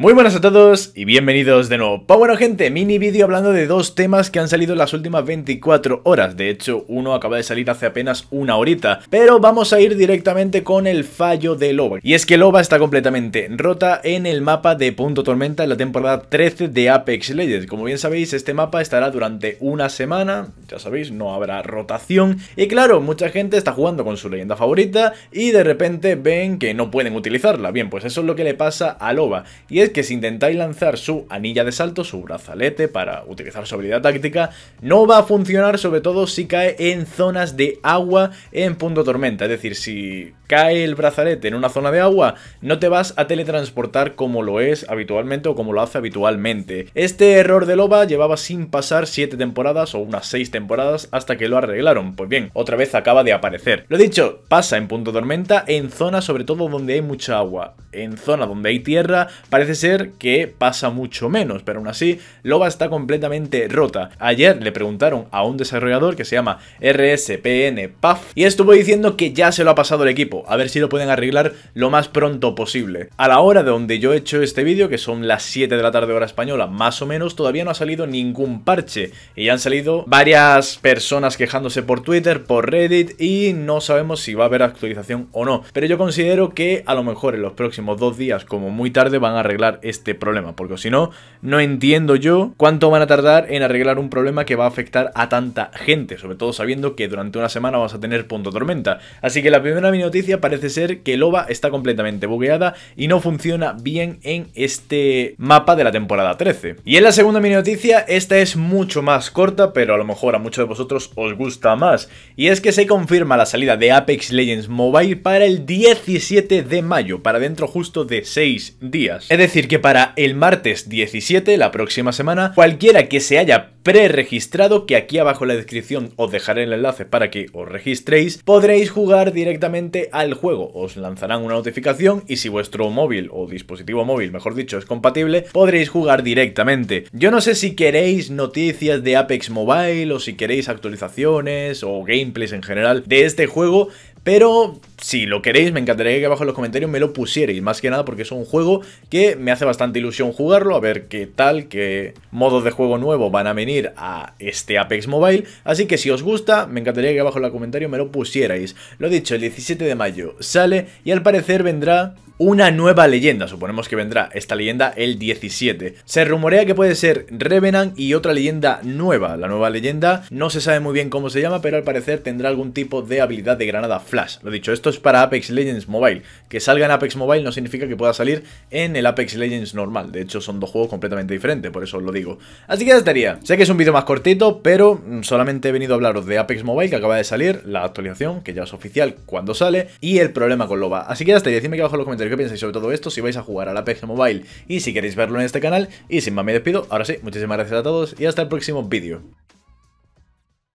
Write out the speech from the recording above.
Muy buenas a todos y bienvenidos de nuevo. Pa bueno gente, mini vídeo hablando de dos temas que han salido en las últimas 24 horas. De hecho, uno acaba de salir hace apenas una horita. Pero vamos a ir directamente con el fallo de Loba. Y es que Loba está completamente rota en el mapa de Punto Tormenta en la temporada 13 de Apex Legends. Como bien sabéis, este mapa estará durante una semana. Ya sabéis, no habrá rotación. Y claro, mucha gente está jugando con su leyenda favorita y de repente ven que no pueden utilizarla. Bien, pues eso es lo que le pasa a Loba. Y es que si intentáis lanzar su anilla de salto, su brazalete para utilizar su habilidad táctica, no va a funcionar sobre todo si cae en zonas de agua en punto tormenta, es decir, si cae el brazalete en una zona de agua, no te vas a teletransportar como lo es habitualmente o como lo hace habitualmente. Este error de Loba llevaba sin pasar 7 temporadas o unas 6 temporadas hasta que lo arreglaron. Pues bien, otra vez acaba de aparecer. Lo dicho, pasa en Punto Tormenta en zonas sobre todo donde hay mucha agua. En zona donde hay tierra parece ser que pasa mucho menos, pero aún así Loba está completamente rota. Ayer le preguntaron a un desarrollador que se llama RSPN PAF y estuvo diciendo que ya se lo ha pasado el equipo a ver si lo pueden arreglar lo más pronto posible. A la hora de donde yo he hecho este vídeo, que son las 7 de la tarde hora española, más o menos, todavía no ha salido ningún parche. Y han salido varias personas quejándose por Twitter, por Reddit, y no sabemos si va a haber actualización o no. Pero yo considero que a lo mejor en los próximos dos días, como muy tarde, van a arreglar este problema, porque si no, no entiendo yo cuánto van a tardar en arreglar un problema que va a afectar a tanta gente, sobre todo sabiendo que durante una semana vas a tener punto tormenta. Así que la primera mi noticia parece ser que Loba está completamente bugueada y no funciona bien en este mapa de la temporada 13. Y en la segunda mini noticia, esta es mucho más corta, pero a lo mejor a muchos de vosotros os gusta más. Y es que se confirma la salida de Apex Legends Mobile para el 17 de mayo, para dentro justo de 6 días. Es decir, que para el martes 17, la próxima semana, cualquiera que se haya pre-registrado, que aquí abajo en la descripción os dejaré el enlace para que os registréis, podréis jugar directamente a al juego. Os lanzarán una notificación y si vuestro móvil o dispositivo móvil, mejor dicho, es compatible, podréis jugar directamente. Yo no sé si queréis noticias de Apex Mobile o si queréis actualizaciones o gameplays en general de este juego, pero si lo queréis, me encantaría que abajo en los comentarios me lo pusierais. Más que nada porque es un juego que me hace bastante ilusión jugarlo, a ver qué tal, qué modos de juego nuevo van a venir a este Apex Mobile. Así que si os gusta, me encantaría que abajo en los comentarios me lo pusierais. Lo dicho, el 17 de mayo sale y al parecer vendrá una nueva leyenda. Suponemos que vendrá esta leyenda el 17. Se rumorea que puede ser Revenant y otra leyenda nueva. La nueva leyenda no se sabe muy bien cómo se llama, pero al parecer tendrá algún tipo de habilidad de granada flash. Lo dicho, esto es para Apex Legends Mobile. Que salga en Apex Mobile no significa que pueda salir en el Apex Legends normal. De hecho, son dos juegos completamente diferentes, por eso os lo digo. Así que ya estaría. Sé que es un vídeo más cortito, pero solamente he venido a hablaros de Apex Mobile, que acaba de salir, la actualización, que ya es oficial cuando sale, y el problema con Loba. Así que ya estaría. Decidme que abajo en los comentarios qué pensáis sobre todo esto, si vais a jugar a la PC Mobile y si queréis verlo en este canal. Y sin más me despido, ahora sí, muchísimas gracias a todos y hasta el próximo vídeo.